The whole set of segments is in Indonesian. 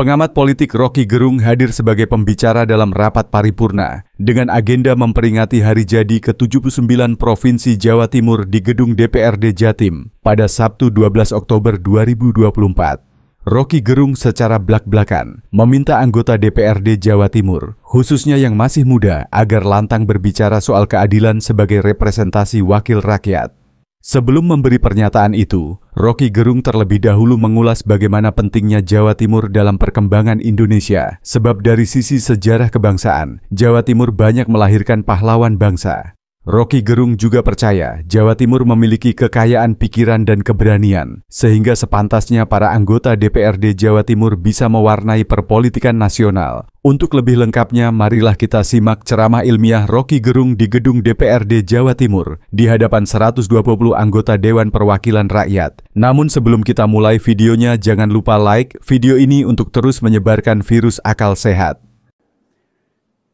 Pengamat politik Rocky Gerung hadir sebagai pembicara dalam rapat paripurna dengan agenda memperingati hari jadi ke-79 Provinsi Jawa Timur di gedung DPRD Jatim pada Sabtu 12 Oktober 2024. Rocky Gerung secara blak-blakan meminta anggota DPRD Jawa Timur, khususnya yang masih muda, agar lantang berbicara soal keadilan sebagai representasi wakil rakyat. Sebelum memberi pernyataan itu, Rocky Gerung terlebih dahulu mengulas bagaimana pentingnya Jawa Timur dalam perkembangan Indonesia, sebab dari sisi sejarah kebangsaan, Jawa Timur banyak melahirkan pahlawan bangsa. Rocky Gerung juga percaya Jawa Timur memiliki kekayaan pikiran dan keberanian, sehingga sepantasnya para anggota DPRD Jawa Timur bisa mewarnai perpolitikan nasional, untuk lebih lengkapnya, marilah kita simak ceramah ilmiah Rocky Gerung di Gedung DPRD Jawa Timur di hadapan 120 anggota Dewan Perwakilan Rakyat. Namun sebelum kita mulai videonya, jangan lupa like video ini untuk terus menyebarkan virus akal sehat.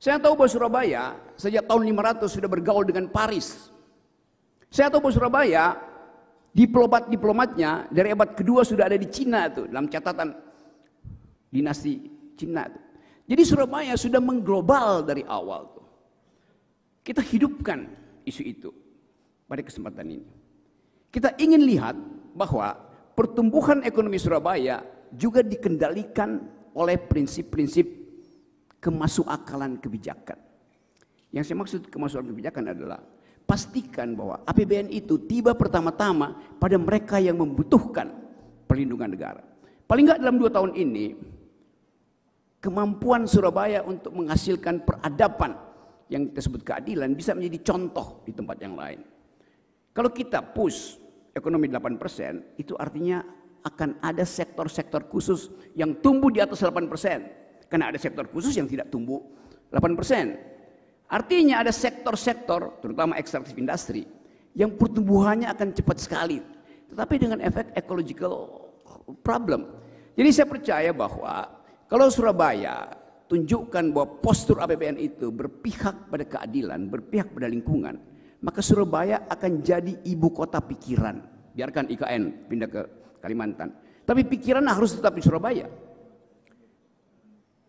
Saya tahu bahwa Surabaya sejak tahun 500 sudah bergaul dengan Paris. Saya tahu bahwa Surabaya diplomat-diplomatnya dari abad kedua sudah ada di Cina itu dalam catatan dinasti Cina itu. Jadi Surabaya sudah mengglobal dari awal tuh. Kita hidupkan isu itu pada kesempatan ini. Kita ingin lihat bahwa pertumbuhan ekonomi Surabaya juga dikendalikan oleh prinsip-prinsip kemasukakalan kebijakan. Yang saya maksud kemasukan kebijakan adalah pastikan bahwa APBN itu tiba pertama-tama pada mereka yang membutuhkan perlindungan negara. Paling nggak dalam dua tahun ini Kemampuan Surabaya untuk menghasilkan peradaban yang kita sebut keadilan bisa menjadi contoh di tempat yang lain. Kalau kita push ekonomi 8%, itu artinya akan ada sektor-sektor khusus yang tumbuh di atas 8%. Karena ada sektor khusus yang tidak tumbuh 8%. Artinya ada sektor-sektor, terutama ekstraktif industri, yang pertumbuhannya akan cepat sekali. Tetapi dengan efek ecological problem. Jadi saya percaya bahwa kalau Surabaya tunjukkan bahwa postur APBN itu berpihak pada keadilan, berpihak pada lingkungan, maka Surabaya akan jadi ibu kota pikiran. Biarkan IKN pindah ke Kalimantan. Tapi pikiran harus tetap di Surabaya.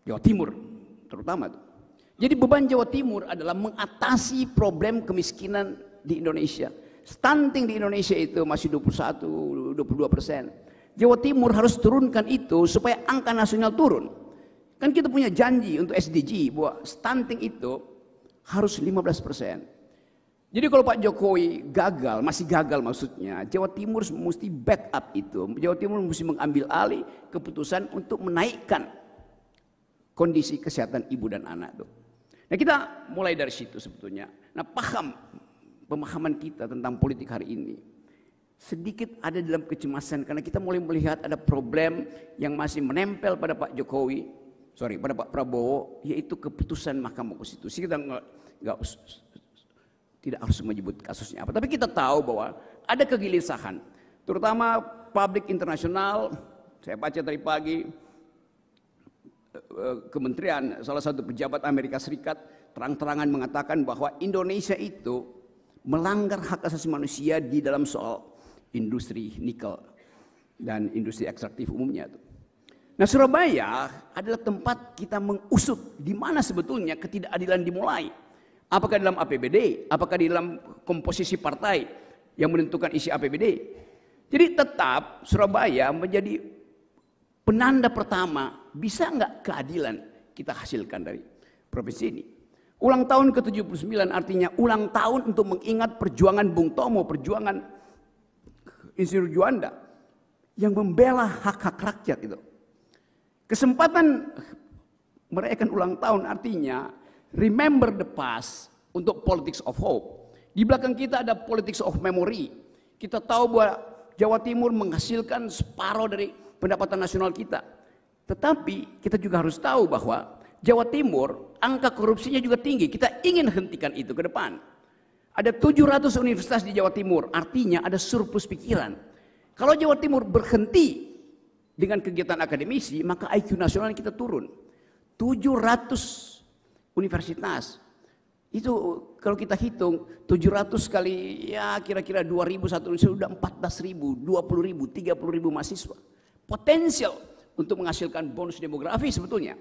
Jawa Timur terutama Jadi beban Jawa Timur adalah mengatasi problem kemiskinan di Indonesia. Stunting di Indonesia itu masih 21, 22 persen. Jawa Timur harus turunkan itu supaya angka nasional turun. Kan kita punya janji untuk SDG bahwa stunting itu harus 15 persen. Jadi kalau Pak Jokowi gagal, masih gagal maksudnya, Jawa Timur mesti back up itu. Jawa Timur mesti mengambil alih keputusan untuk menaikkan kondisi kesehatan ibu dan anak tuh. Nah kita mulai dari situ sebetulnya. Nah paham pemahaman kita tentang politik hari ini sedikit ada dalam kecemasan karena kita mulai melihat ada problem yang masih menempel pada Pak Jokowi, sorry pada Pak Prabowo, yaitu keputusan Mahkamah Konstitusi. Kita nggak tidak harus menyebut kasusnya apa, tapi kita tahu bahwa ada kegelisahan, terutama publik internasional. Saya baca tadi pagi eh, eh, kementerian salah satu pejabat Amerika Serikat terang-terangan mengatakan bahwa Indonesia itu melanggar hak asasi manusia di dalam soal industri nikel dan industri ekstraktif umumnya. Nah Surabaya adalah tempat kita mengusut di mana sebetulnya ketidakadilan dimulai. Apakah dalam APBD, apakah di dalam komposisi partai yang menentukan isi APBD. Jadi tetap Surabaya menjadi penanda pertama bisa nggak keadilan kita hasilkan dari provinsi ini. Ulang tahun ke-79 artinya ulang tahun untuk mengingat perjuangan Bung Tomo, perjuangan insinyur Juanda yang membela hak-hak rakyat itu. Kesempatan merayakan ulang tahun artinya remember the past untuk politics of hope. Di belakang kita ada politics of memory. Kita tahu bahwa Jawa Timur menghasilkan separuh dari pendapatan nasional kita. Tetapi kita juga harus tahu bahwa Jawa Timur angka korupsinya juga tinggi. Kita ingin hentikan itu ke depan. Ada 700 universitas di Jawa Timur, artinya ada surplus pikiran. Kalau Jawa Timur berhenti dengan kegiatan akademisi, maka IQ nasional kita turun. 700 universitas. Itu kalau kita hitung 700 kali ya kira-kira 2000 satu sudah 14.000, 20.000, 30.000 mahasiswa. Potensial untuk menghasilkan bonus demografi sebetulnya.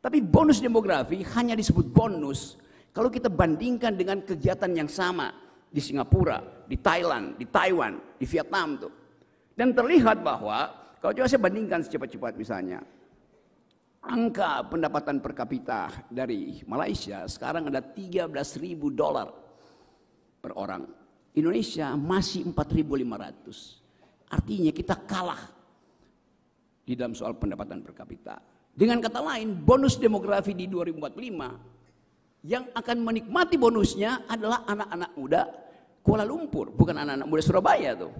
Tapi bonus demografi hanya disebut bonus kalau kita bandingkan dengan kegiatan yang sama di Singapura, di Thailand, di Taiwan, di Vietnam tuh. Dan terlihat bahwa kalau coba saya bandingkan secepat-cepat misalnya angka pendapatan per kapita dari Malaysia sekarang ada 13.000 dolar per orang. Indonesia masih 4.500. Artinya kita kalah di dalam soal pendapatan per kapita. Dengan kata lain, bonus demografi di 2045 yang akan menikmati bonusnya adalah anak-anak muda Kuala Lumpur, bukan anak-anak muda Surabaya tuh.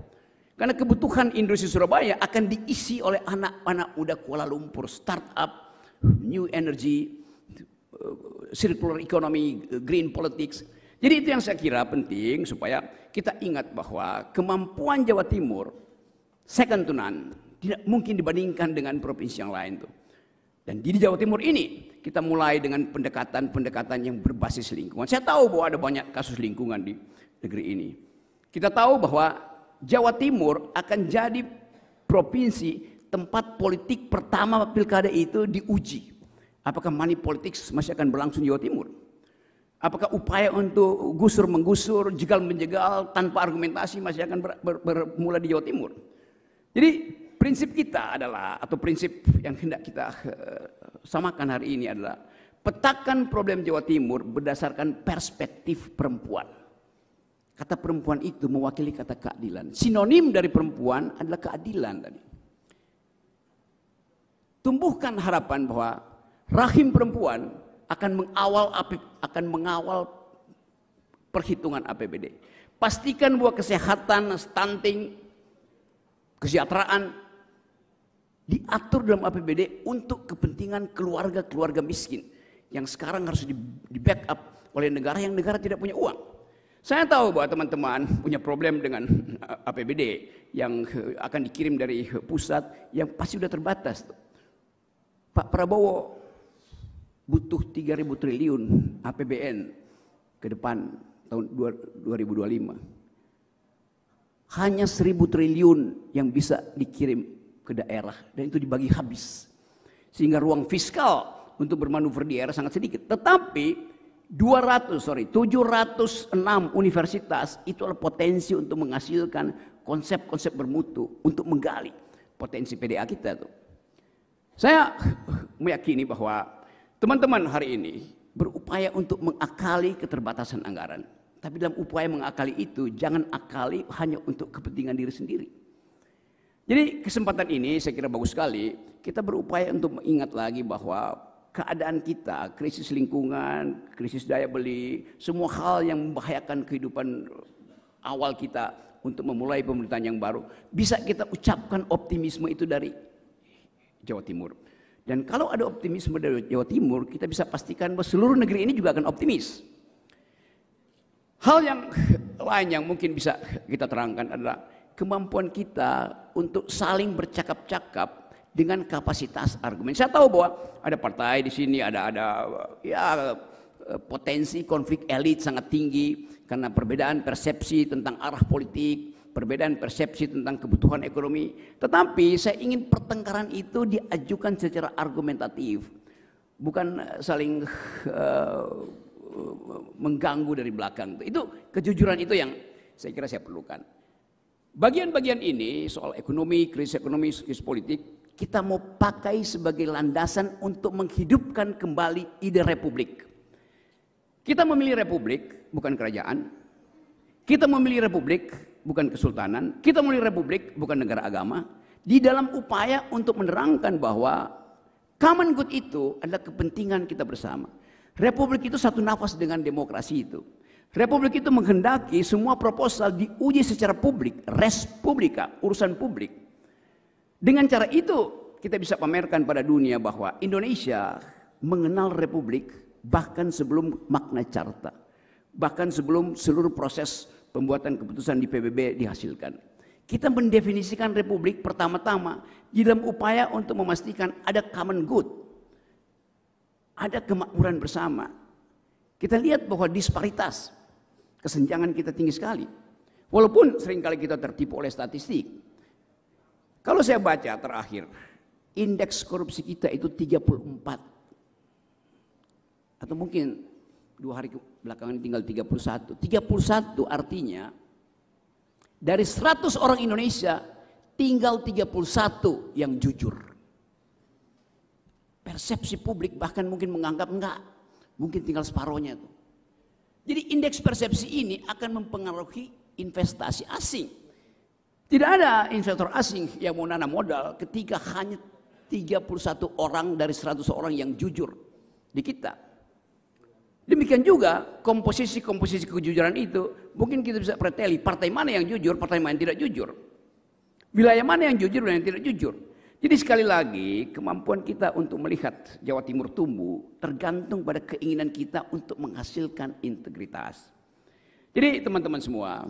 Karena kebutuhan industri Surabaya akan diisi oleh anak-anak muda Kuala Lumpur, startup, new energy, circular economy, green politics. Jadi itu yang saya kira penting supaya kita ingat bahwa kemampuan Jawa Timur second to none tidak mungkin dibandingkan dengan provinsi yang lain tuh. Dan di Jawa Timur ini kita mulai dengan pendekatan-pendekatan yang berbasis lingkungan. Saya tahu bahwa ada banyak kasus lingkungan di negeri ini. Kita tahu bahwa Jawa Timur akan jadi provinsi tempat politik pertama pilkada itu diuji. Apakah money politics masih akan berlangsung di Jawa Timur? Apakah upaya untuk gusur menggusur, jegal menjegal tanpa argumentasi masih akan bermula di Jawa Timur? Jadi prinsip kita adalah atau prinsip yang hendak kita eh, samakan hari ini adalah petakan problem Jawa Timur berdasarkan perspektif perempuan. Kata perempuan itu mewakili kata keadilan. Sinonim dari perempuan adalah keadilan tadi. Tumbuhkan harapan bahwa rahim perempuan akan mengawal akan mengawal perhitungan APBD. Pastikan bahwa kesehatan, stunting, kesejahteraan diatur dalam APBD untuk kepentingan keluarga-keluarga miskin yang sekarang harus di, di backup oleh negara yang negara tidak punya uang. Saya tahu bahwa teman-teman punya problem dengan eh, APBD yang eh, akan dikirim dari eh, pusat yang pasti sudah terbatas. Pak Prabowo butuh 3.000 triliun APBN ke depan tahun 2025 hanya seribu triliun yang bisa dikirim ke daerah dan itu dibagi habis. Sehingga ruang fiskal untuk bermanuver di daerah sangat sedikit. Tetapi 200 sorry 706 universitas itu adalah potensi untuk menghasilkan konsep-konsep bermutu untuk menggali potensi PDA kita tuh. Saya meyakini bahwa teman-teman hari ini berupaya untuk mengakali keterbatasan anggaran. Tapi dalam upaya mengakali itu, jangan akali hanya untuk kepentingan diri sendiri. Jadi kesempatan ini saya kira bagus sekali. Kita berupaya untuk mengingat lagi bahwa keadaan kita, krisis lingkungan, krisis daya beli, semua hal yang membahayakan kehidupan awal kita untuk memulai pemerintahan yang baru. Bisa kita ucapkan optimisme itu dari Jawa Timur. Dan kalau ada optimisme dari Jawa Timur, kita bisa pastikan bahwa seluruh negeri ini juga akan optimis. Hal yang lain yang mungkin bisa kita terangkan adalah kemampuan kita untuk saling bercakap-cakap dengan kapasitas argumen. Saya tahu bahwa ada partai di sini, ada ada ya potensi konflik elit sangat tinggi karena perbedaan persepsi tentang arah politik, perbedaan persepsi tentang kebutuhan ekonomi. Tetapi saya ingin pertengkaran itu diajukan secara argumentatif, bukan saling uh, mengganggu dari belakang. Itu kejujuran itu yang saya kira saya perlukan. Bagian-bagian ini soal ekonomi, krisis ekonomi, krisis politik, kita mau pakai sebagai landasan untuk menghidupkan kembali ide republik. Kita memilih republik, bukan kerajaan. Kita memilih republik, bukan kesultanan. Kita memilih republik, bukan negara agama. Di dalam upaya untuk menerangkan bahwa common good itu adalah kepentingan kita bersama. Republik itu satu nafas dengan demokrasi itu. Republik itu menghendaki semua proposal diuji secara publik, res publika, urusan publik. Dengan cara itu kita bisa pamerkan pada dunia bahwa Indonesia mengenal republik bahkan sebelum makna carta. Bahkan sebelum seluruh proses pembuatan keputusan di PBB dihasilkan. Kita mendefinisikan republik pertama-tama di dalam upaya untuk memastikan ada common good, ada kemakmuran bersama. Kita lihat bahwa disparitas kesenjangan kita tinggi sekali. Walaupun seringkali kita tertipu oleh statistik. Kalau saya baca terakhir, indeks korupsi kita itu 34. Atau mungkin dua hari belakangan tinggal 31. 31 artinya dari 100 orang Indonesia tinggal 31 yang jujur persepsi publik bahkan mungkin menganggap enggak. Mungkin tinggal separohnya itu. Jadi indeks persepsi ini akan mempengaruhi investasi asing. Tidak ada investor asing yang mau nanam modal ketika hanya 31 orang dari 100 orang yang jujur di kita. Demikian juga komposisi-komposisi kejujuran itu mungkin kita bisa preteli partai mana yang jujur, partai mana yang tidak jujur. Wilayah mana yang jujur, dan yang tidak jujur. Jadi sekali lagi kemampuan kita untuk melihat Jawa Timur tumbuh tergantung pada keinginan kita untuk menghasilkan integritas. Jadi teman-teman semua,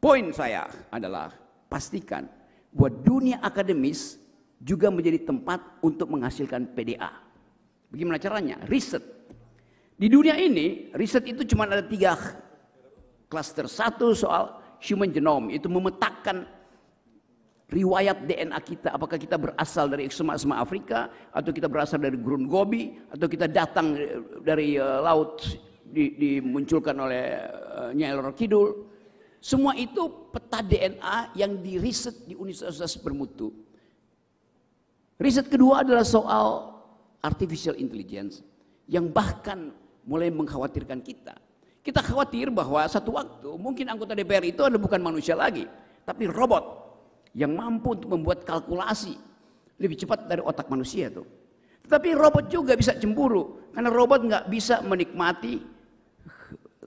poin saya adalah pastikan buat dunia akademis juga menjadi tempat untuk menghasilkan PDA. Bagaimana caranya? Riset. Di dunia ini, riset itu cuma ada tiga klaster. Satu soal human genome, itu memetakan riwayat DNA kita, apakah kita berasal dari eksema-eksema Afrika atau kita berasal dari gurun Gobi atau kita datang eh, dari eh, laut di, dimunculkan oleh eh, Nyai Loro Kidul. Semua itu peta DNA yang di riset di universitas bermutu. Riset kedua adalah soal artificial intelligence yang bahkan mulai mengkhawatirkan kita. Kita khawatir bahwa satu waktu mungkin anggota DPR itu adalah bukan manusia lagi, tapi robot yang mampu untuk membuat kalkulasi lebih cepat dari otak manusia tuh. Tetapi robot juga bisa cemburu karena robot nggak bisa menikmati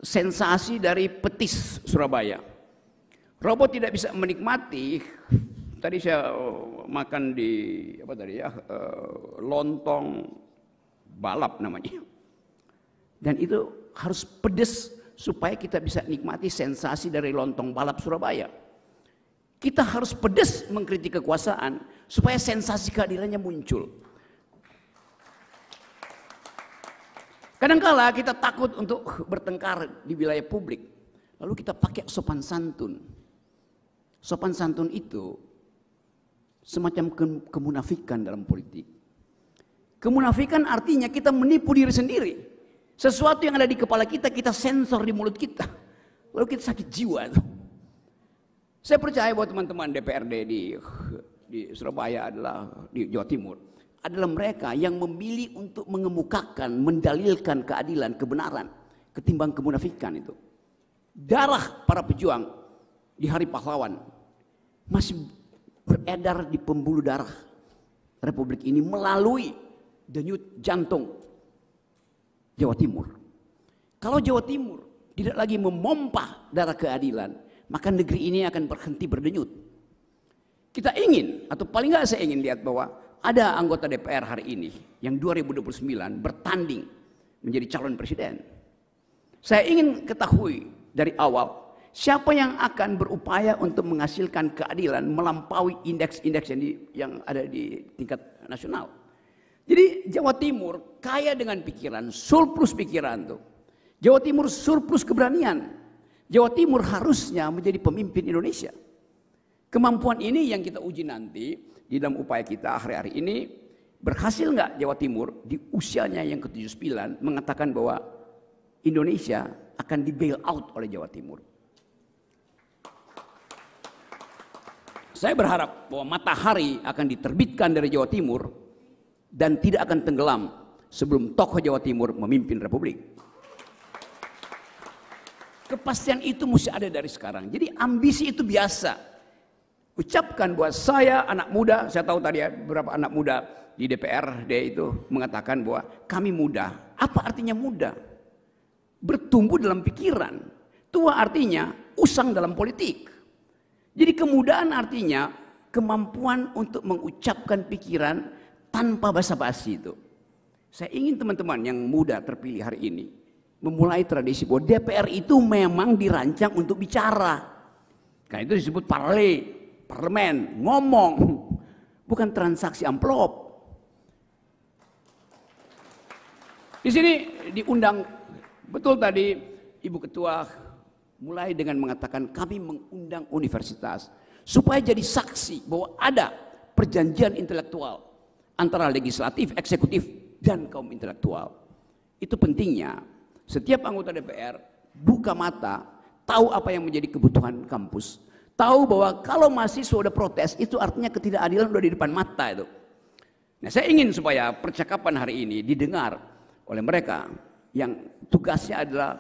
sensasi dari petis Surabaya. Robot tidak bisa menikmati tadi saya eh, makan di apa tadi ya eh, lontong balap namanya. Dan itu harus pedes supaya kita bisa nikmati sensasi dari lontong balap Surabaya. Kita harus pedes mengkritik kekuasaan supaya sensasi keadilannya muncul. Kadangkala kita takut untuk bertengkar di wilayah publik. Lalu kita pakai sopan santun. Sopan santun itu semacam ke kemunafikan dalam politik. Kemunafikan artinya kita menipu diri sendiri. Sesuatu yang ada di kepala kita, kita sensor di mulut kita. Lalu kita sakit jiwa. Tuh. Saya percaya bahwa teman-teman DPRD di di Surabaya adalah di Jawa Timur adalah mereka yang memilih untuk mengemukakan, mendalilkan keadilan, kebenaran ketimbang kemunafikan itu. Darah para pejuang di hari pahlawan masih beredar di pembuluh darah Republik ini melalui denyut jantung Jawa Timur. Kalau Jawa Timur tidak lagi memompah darah keadilan, maka negeri ini akan berhenti berdenyut. Kita ingin, atau paling nggak saya ingin lihat bahwa ada anggota DPR hari ini yang 2029 bertanding menjadi calon presiden. Saya ingin ketahui dari awal siapa yang akan berupaya untuk menghasilkan keadilan melampaui indeks-indeks yang, yang ada di tingkat nasional. Jadi Jawa Timur kaya dengan pikiran, surplus pikiran tuh. Jawa Timur surplus keberanian, Jawa Timur harusnya menjadi pemimpin Indonesia. Kemampuan ini yang kita uji nanti di dalam upaya kita hari-hari ini berhasil nggak Jawa Timur di usianya yang ke-79 mengatakan bahwa Indonesia akan di bail out oleh Jawa Timur. Saya berharap bahwa matahari akan diterbitkan dari Jawa Timur dan tidak akan tenggelam sebelum tokoh Jawa Timur memimpin Republik. Kepastian itu mesti ada dari sekarang. Jadi ambisi itu biasa. Ucapkan buat saya anak muda, saya tahu tadi ya berapa anak muda di DPR dia itu mengatakan bahwa kami muda. Apa artinya muda? Bertumbuh dalam pikiran. Tua artinya usang dalam politik. Jadi kemudaan artinya kemampuan untuk mengucapkan pikiran tanpa basa-basi itu. Saya ingin teman-teman yang muda terpilih hari ini memulai tradisi bahwa DPR itu memang dirancang untuk bicara. Karena itu disebut parle, parlemen, ngomong, bukan transaksi amplop. Di sini diundang betul tadi Ibu Ketua mulai dengan mengatakan kami mengundang universitas supaya jadi saksi bahwa ada perjanjian intelektual antara legislatif, eksekutif dan kaum intelektual. Itu pentingnya setiap anggota DPR buka mata, tahu apa yang menjadi kebutuhan kampus. Tahu bahwa kalau mahasiswa udah protes, itu artinya ketidakadilan sudah di depan mata itu. Nah saya ingin supaya percakapan hari ini didengar oleh mereka yang tugasnya adalah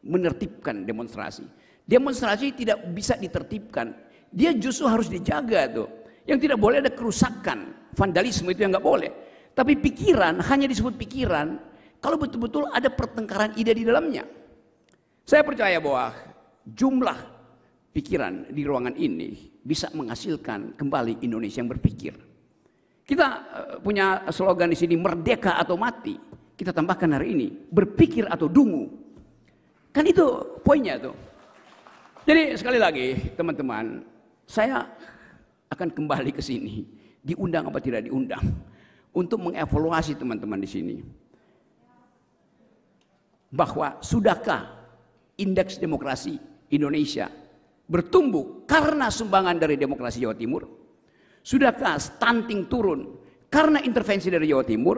menertibkan demonstrasi. Demonstrasi tidak bisa ditertibkan, dia justru harus dijaga tuh. Yang tidak boleh ada kerusakan, vandalisme itu yang nggak boleh. Tapi pikiran hanya disebut pikiran kalau betul-betul ada pertengkaran ide di dalamnya. Saya percaya bahwa jumlah pikiran di ruangan ini bisa menghasilkan kembali Indonesia yang berpikir. Kita eh, punya slogan di sini merdeka atau mati. Kita tambahkan hari ini berpikir atau dungu. Kan itu poinnya tuh. Jadi sekali lagi teman-teman, saya akan kembali ke sini diundang apa tidak diundang untuk mengevaluasi teman-teman di sini bahwa sudahkah indeks demokrasi Indonesia bertumbuh karena sumbangan dari demokrasi Jawa Timur? Sudahkah stunting turun karena intervensi dari Jawa Timur?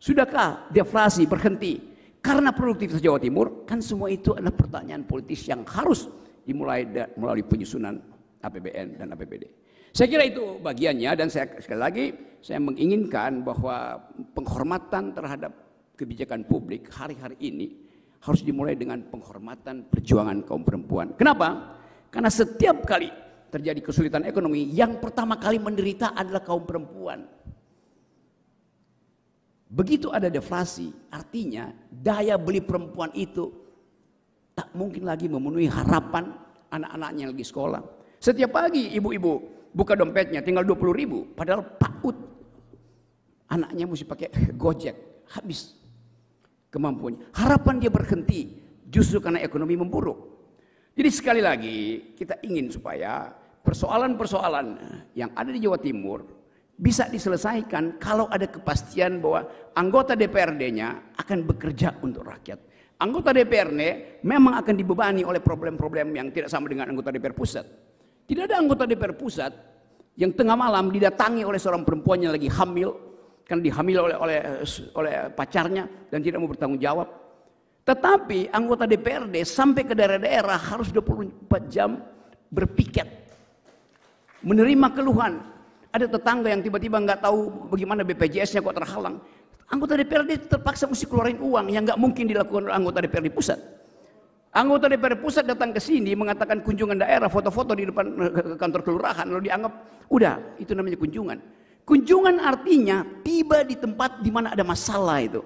Sudahkah deflasi berhenti karena produktivitas Jawa Timur? Kan semua itu adalah pertanyaan politis yang harus dimulai melalui penyusunan APBN dan APBD. Saya kira itu bagiannya dan saya sekali lagi saya menginginkan bahwa penghormatan terhadap kebijakan publik hari-hari ini harus dimulai dengan penghormatan perjuangan kaum perempuan. Kenapa? Karena setiap kali terjadi kesulitan ekonomi, yang pertama kali menderita adalah kaum perempuan. Begitu ada deflasi, artinya daya beli perempuan itu tak mungkin lagi memenuhi harapan anak-anaknya lagi sekolah. Setiap pagi ibu-ibu buka dompetnya tinggal 20 ribu, padahal PAUD anaknya mesti pakai gojek, habis kemampuannya. Harapan dia berhenti justru karena ekonomi memburuk. Jadi sekali lagi kita ingin supaya persoalan-persoalan yang ada di Jawa Timur bisa diselesaikan kalau ada kepastian bahwa anggota DPRD-nya akan bekerja untuk rakyat. Anggota DPRD memang akan dibebani oleh problem-problem yang tidak sama dengan anggota DPR pusat. Tidak ada anggota DPR pusat yang tengah malam didatangi oleh seorang perempuan yang lagi hamil karena dihamil oleh oleh oleh pacarnya dan tidak mau bertanggung jawab. Tetapi anggota DPRD sampai ke daerah-daerah harus 24 jam berpiket. Menerima keluhan. Ada tetangga yang tiba-tiba nggak tahu bagaimana BPJS-nya kok terhalang. Anggota DPRD terpaksa mesti keluarin uang yang nggak mungkin dilakukan oleh anggota DPRD pusat. Anggota DPRD pusat datang ke sini mengatakan kunjungan daerah foto-foto di depan eh, kantor kelurahan lalu dianggap udah itu namanya kunjungan. Kunjungan artinya tiba di tempat di mana ada masalah itu.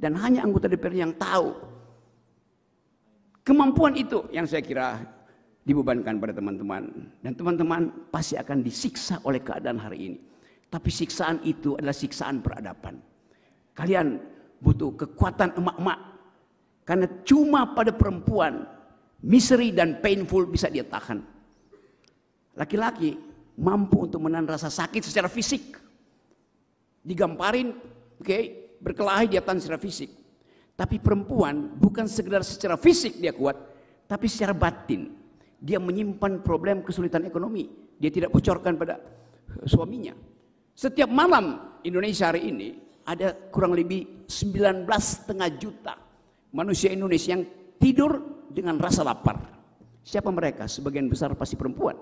Dan hanya anggota DPR yang tahu. Kemampuan itu yang saya kira dibebankan pada teman-teman. Dan teman-teman pasti akan disiksa oleh keadaan hari ini. Tapi siksaan itu adalah siksaan peradaban. Kalian butuh kekuatan emak-emak. Karena cuma pada perempuan, misery dan painful bisa dia tahan. Laki-laki mampu untuk menahan rasa sakit secara fisik digamparin, oke, okay, berkelahi di atas secara fisik. Tapi perempuan bukan sekedar secara fisik dia kuat, tapi secara batin. Dia menyimpan problem kesulitan ekonomi. Dia tidak bocorkan pada eh, suaminya. Setiap malam Indonesia hari ini ada kurang lebih 19 setengah juta manusia Indonesia yang tidur dengan rasa lapar. Siapa mereka? Sebagian besar pasti perempuan.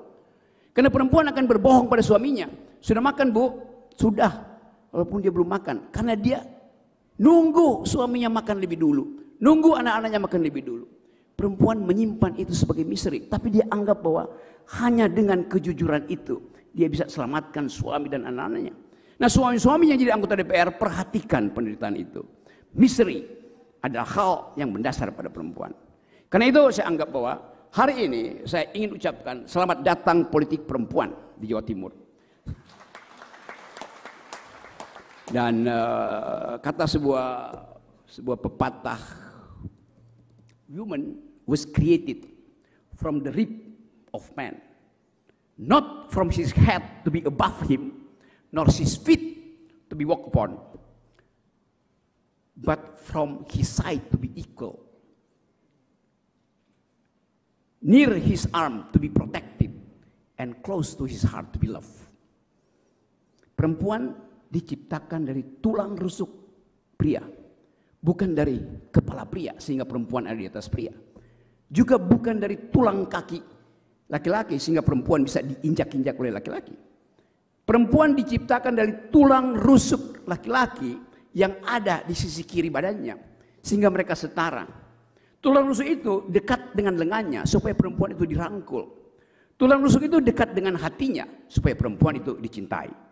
Karena perempuan akan berbohong pada suaminya. Sudah makan bu? Sudah. Walaupun dia belum makan. Karena dia nunggu suaminya makan lebih dulu. Nunggu anak-anaknya makan lebih dulu. Perempuan menyimpan itu sebagai misteri. Tapi dia anggap bahwa hanya dengan kejujuran itu. Dia bisa selamatkan suami dan anak-anaknya. Nah suami-suami yang jadi anggota DPR perhatikan penderitaan itu. Misteri adalah hal yang mendasar pada perempuan. Karena itu saya anggap bahwa hari ini saya ingin ucapkan selamat datang politik perempuan di Jawa Timur. Dan uh, kata sebuah sebuah pepatah, human was created from the rib of man, not from his head to be above him, nor his feet to be walked upon, but from his side to be equal, near his arm to be protected, and close to his heart to be loved. Perempuan diciptakan dari tulang rusuk pria. Bukan dari kepala pria sehingga perempuan ada di atas pria. Juga bukan dari tulang kaki laki-laki sehingga perempuan bisa diinjak-injak oleh laki-laki. Perempuan diciptakan dari tulang rusuk laki-laki yang ada di sisi kiri badannya sehingga mereka setara. Tulang rusuk itu dekat dengan lengannya supaya perempuan itu dirangkul. Tulang rusuk itu dekat dengan hatinya supaya perempuan itu dicintai.